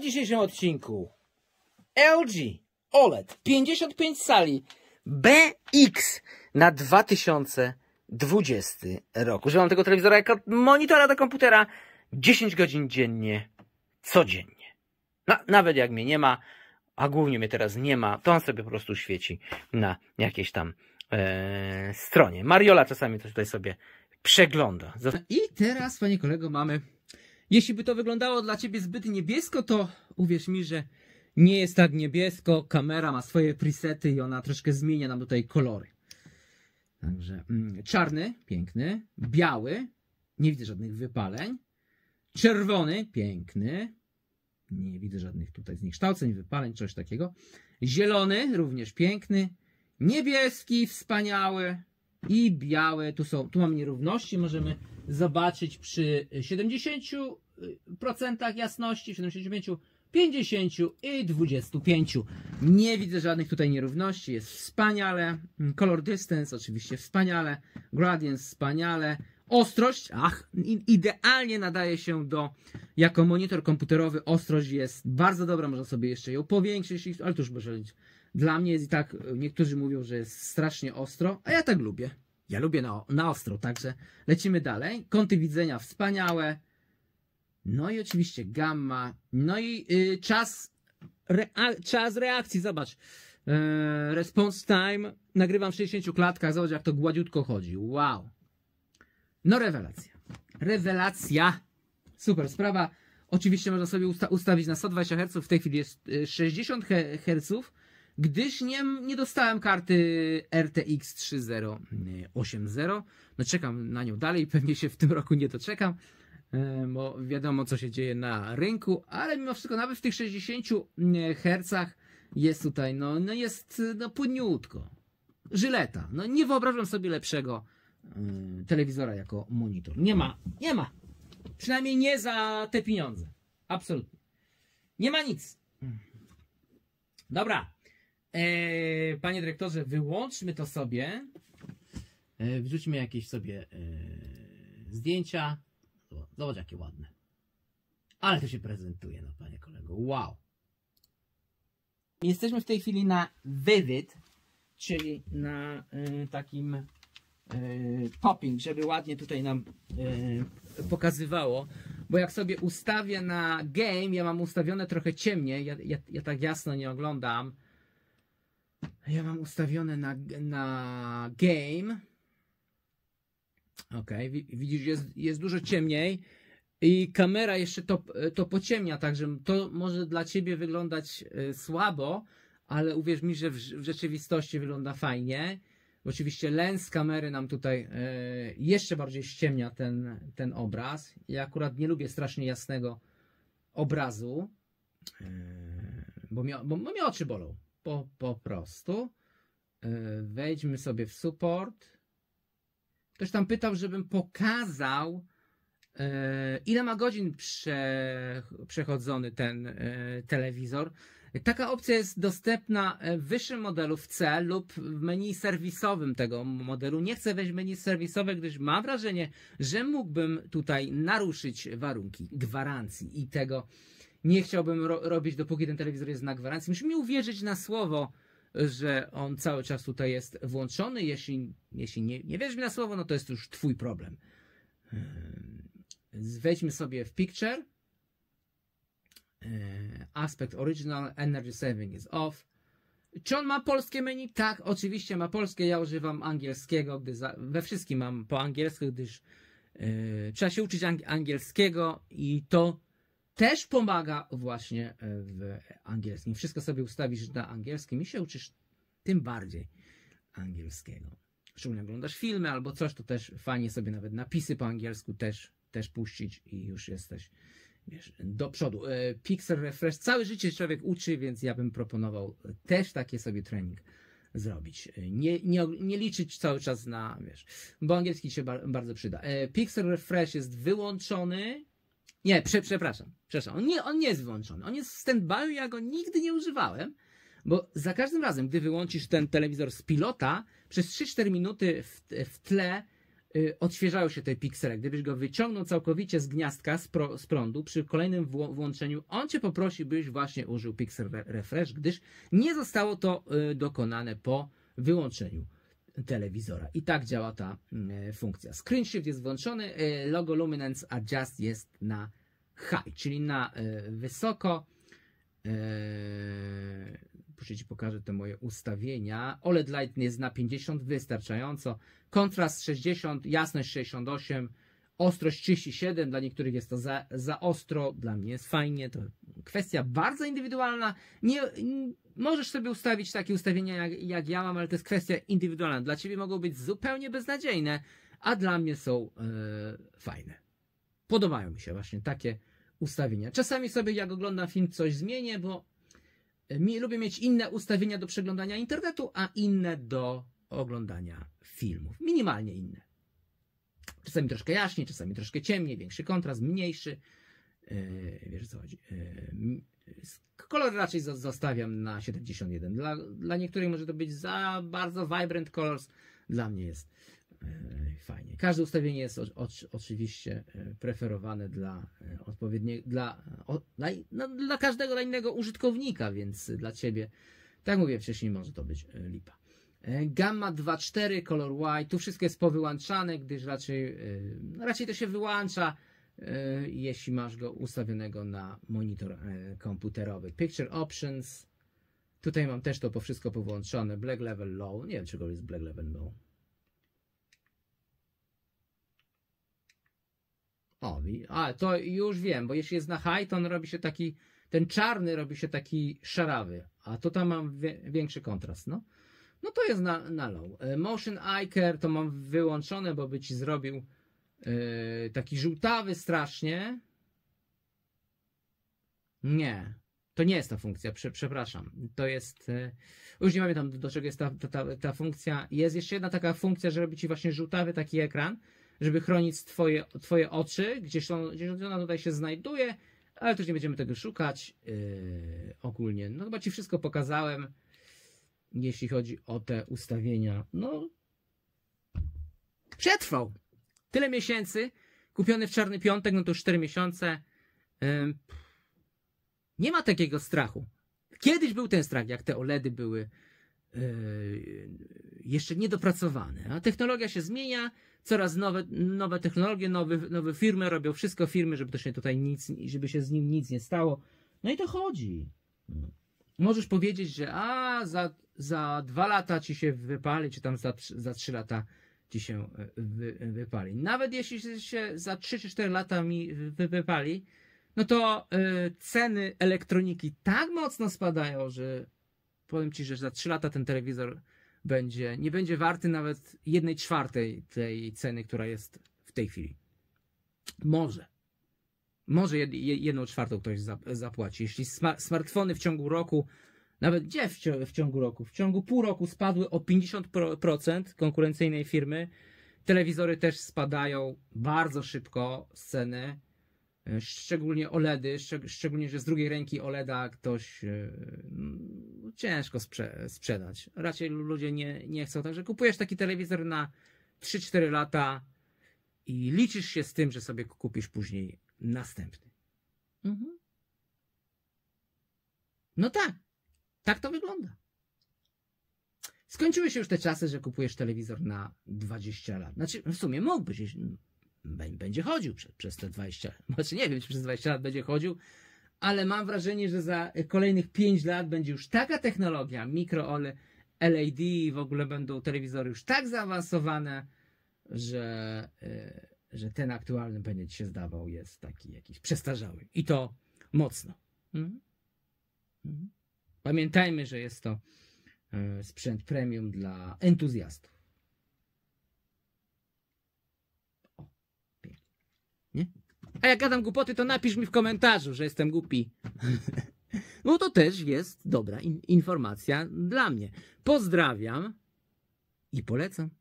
dzisiejszym odcinku LG OLED 55 sali BX na 2020 rok. Używam tego telewizora jako monitora do komputera 10 godzin dziennie, codziennie. No, nawet jak mnie nie ma, a głównie mnie teraz nie ma, to on sobie po prostu świeci na jakiejś tam e, stronie. Mariola czasami to tutaj sobie przegląda. I teraz, panie kolego, mamy jeśli by to wyglądało dla ciebie zbyt niebiesko, to uwierz mi, że nie jest tak niebiesko. Kamera ma swoje presety i ona troszkę zmienia nam tutaj kolory. Także mm, czarny, piękny, biały, nie widzę żadnych wypaleń, czerwony, piękny, nie widzę żadnych tutaj zniekształceń, wypaleń, coś takiego, zielony, również piękny, niebieski, wspaniały, i białe. Tu, są, tu mamy nierówności, możemy zobaczyć przy 70% jasności, 75%, 50% i 25%. Nie widzę żadnych tutaj nierówności, jest wspaniale. Color distance oczywiście wspaniale. Gradient wspaniale. Ostrość, ach, idealnie nadaje się do, jako monitor komputerowy, ostrość jest bardzo dobra, można sobie jeszcze ją powiększyć, ale to już może dla mnie jest i tak, niektórzy mówią, że jest strasznie ostro, a ja tak lubię. Ja lubię na, na ostro, także lecimy dalej. Kąty widzenia wspaniałe. No i oczywiście gamma. No i y, czas, rea czas reakcji, zobacz. E, response time. Nagrywam w 60 klatkach, zobacz jak to gładziutko chodzi. Wow. No rewelacja. Rewelacja. Super sprawa. Oczywiście można sobie usta ustawić na 120 Hz. W tej chwili jest 60 y, Hz gdyż nie, nie dostałem karty RTX 3080. No czekam na nią dalej, pewnie się w tym roku nie doczekam, e, bo wiadomo co się dzieje na rynku, ale mimo wszystko nawet w tych 60 e, Hz jest tutaj, no, no jest no płyniutko, Żyleta. No nie wyobrażam sobie lepszego yy, telewizora jako monitor. Nie ma, nie ma. Przynajmniej nie za te pieniądze. Absolutnie. Nie ma nic. Dobra, Eee, panie dyrektorze, wyłączmy to sobie. Eee, wrzućmy jakieś sobie eee, zdjęcia. Zobacz, jakie ładne. Ale to się prezentuje, no panie kolego. Wow. Jesteśmy w tej chwili na vivid, czyli na y, takim y, e, popping, żeby ładnie tutaj nam y, pokazywało. Bo jak sobie ustawię na game, ja mam ustawione trochę ciemnie, ja, ja, ja tak jasno nie oglądam. Ja mam ustawione na, na game. Ok, widzisz, jest, jest dużo ciemniej. I kamera jeszcze to, to pociemnia, także to może dla ciebie wyglądać e, słabo, ale uwierz mi, że w, w rzeczywistości wygląda fajnie. Oczywiście lens kamery nam tutaj e, jeszcze bardziej ściemnia ten, ten obraz. Ja akurat nie lubię strasznie jasnego obrazu, e, bo mi, bo, bo oczy bolą po, po prostu. E, wejdźmy sobie w support. Ktoś tam pytał, żebym pokazał, e, ile ma godzin prze, przechodzony ten e, telewizor. Taka opcja jest dostępna w wyższym modelu w C lub w menu serwisowym tego modelu. Nie chcę wejść w menu serwisowe, gdyż mam wrażenie, że mógłbym tutaj naruszyć warunki gwarancji i tego nie chciałbym ro robić, dopóki ten telewizor jest na gwarancji. Musimy uwierzyć na słowo, że on cały czas tutaj jest włączony. Jeśli, jeśli nie, nie wierzysz mi na słowo, no to jest już twój problem. Ehm, Wejdźmy sobie w picture. Ehm, Aspect original, energy saving is off. Czy on ma polskie menu? Tak, oczywiście ma polskie. Ja używam angielskiego, gdy za, we wszystkim mam po angielsku, gdyż yy, trzeba się uczyć ang angielskiego i to też pomaga właśnie e, w angielskim. Wszystko sobie ustawisz na angielskim i się uczysz tym bardziej angielskiego. Szczególnie oglądasz filmy albo coś, to też fajnie sobie nawet napisy po angielsku też, też puścić i już jesteś wiesz, do przodu. E, Pixel Refresh, całe życie człowiek uczy, więc ja bym proponował e, też takie sobie trening zrobić. Nie, nie, nie liczyć cały czas na, wiesz, bo angielski się bardzo przyda. Pixel Refresh jest wyłączony, nie, prze, przepraszam, przepraszam. On nie, on nie jest wyłączony. On jest w standby, ja go nigdy nie używałem, bo za każdym razem, gdy wyłączysz ten telewizor z pilota, przez 3-4 minuty w, w tle y, odświeżają się te piksele. Gdybyś go wyciągnął całkowicie z gniazdka, z, pro, z prądu, przy kolejnym wło- włączeniu, on cię poprosi, byś właśnie użył pixel re- refresh, gdyż nie zostało to y, dokonane po wyłączeniu telewizora. I tak działa ta mm, e, funkcja. Screen shift jest włączony, e, logo Luminance Adjust jest na high, czyli na e, wysoko. Proszę Ci pokażę te moje ustawienia. OLED Light jest na 50, wystarczająco. Kontrast 60, jasność 68, ostrość 37. Dla niektórych jest to za, za ostro, dla mnie jest fajnie. To kwestia bardzo indywidualna. Nie, Możesz sobie ustawić takie ustawienia, jak, jak ja mam, ale to jest kwestia indywidualna. Dla ciebie mogą być zupełnie beznadziejne, a dla mnie są e, fajne. Podobają mi się właśnie takie ustawienia. Czasami sobie, jak oglądam film, coś zmienię, bo e, mi, lubię mieć inne ustawienia do przeglądania internetu, a inne do oglądania filmów. Minimalnie inne. Czasami troszkę jaśniej, czasami troszkę ciemniej, większy kontrast, mniejszy. Yy, wiesz co chodzi. Yy, Kolor raczej zostawiam na 71. Dla, dla niektórych może to być za bardzo vibrant colors. Dla mnie jest e, fajnie. Każde ustawienie jest o, o, oczywiście e, preferowane dla e, odpowiednie, dla, dla, no, dla każdego dla innego użytkownika, więc dla Ciebie, tak mówię wcześniej, może to być lipa. Gamma 2.4, kolor white. tu wszystko jest powyłączane, gdyż raczej, raczej to się wyłącza E, jeśli masz go ustawionego na monitor e, komputerowy. Picture Options. Tutaj mam też to po wszystko powłączone. Black Level Low. Nie wiem, czego jest Black Level Low. O, a to już wiem, bo jeśli jest na high, to on robi się taki, ten czarny robi się taki szarawy, a tutaj mam większy kontrast, no. No to jest na, na low. E, motion Iker to mam wyłączone, bo by ci zrobił Yy, taki żółtawy strasznie. Nie. To nie jest ta funkcja, prze, przepraszam. To jest. Yy, już nie pamiętam, do czego jest ta, ta, ta funkcja. Jest jeszcze jedna taka funkcja, że robi ci właśnie żółtawy taki ekran, żeby chronić twoje, twoje oczy, gdzieś, on, gdzieś ona tutaj się znajduje, ale też nie będziemy tego szukać yy, ogólnie. No chyba ci wszystko pokazałem, jeśli chodzi o te ustawienia. No. Przetrwał! Tyle miesięcy, kupiony w czarny piątek, no to 4 miesiące. Nie ma takiego strachu. Kiedyś był ten strach, jak te OLEDy były yy, jeszcze niedopracowane. A technologia się zmienia, coraz nowe, nowe technologie, nowe, nowe firmy robią wszystko firmy, żeby to się tutaj nic, żeby się z nim nic nie stało. No i to chodzi. Możesz powiedzieć, że a za, za dwa lata ci się wypali, czy tam za, za trzy lata ci się e, wy, wypali. Nawet jeśli się za 3 czy 4 lata mi wy, wypali, no to y, ceny elektroniki tak mocno spadają, że powiem ci, że za 3 lata ten telewizor będzie, nie będzie warty nawet 1 czwartej tej ceny, która jest w tej chwili. Może. Może jedną czwartą ktoś zapłaci. Jeśli smartfony w ciągu roku nawet gdzie w, ciągu, w ciągu roku? W ciągu pół roku spadły o 50% konkurencyjnej firmy. Telewizory też spadają bardzo szybko z ceny. E, szczególnie OLEDy, szczególnie, że z drugiej ręki OLEDa ktoś e, no, ciężko sprze sprzedać. Raczej ludzie nie, nie chcą. Także kupujesz taki telewizor na 3-4 lata i liczysz się z tym, że sobie kupisz później następny. Mhm. No tak, tak to wygląda. Skończyły się już te czasy, że kupujesz telewizor na 20 lat. Znaczy, w sumie mógłbyś, będzie chodził przez, przez te 20 lat. Znaczy, nie wiem, czy przez 20 lat będzie chodził, ale mam wrażenie, że za kolejnych 5 lat będzie już taka technologia, mikro LED, e i w ogóle będą telewizory już tak zaawansowane, że, e, że ten aktualny będzie ci się zdawał jest taki jakiś przestarzały. I to mocno. Mhm. Mhm. Pamiętajmy, że jest to e, sprzęt premium dla entuzjastów. O, Nie? A jak gadam głupoty, to napisz mi w komentarzu, że jestem głupi. No to też jest dobra in informacja dla mnie. Pozdrawiam i polecam.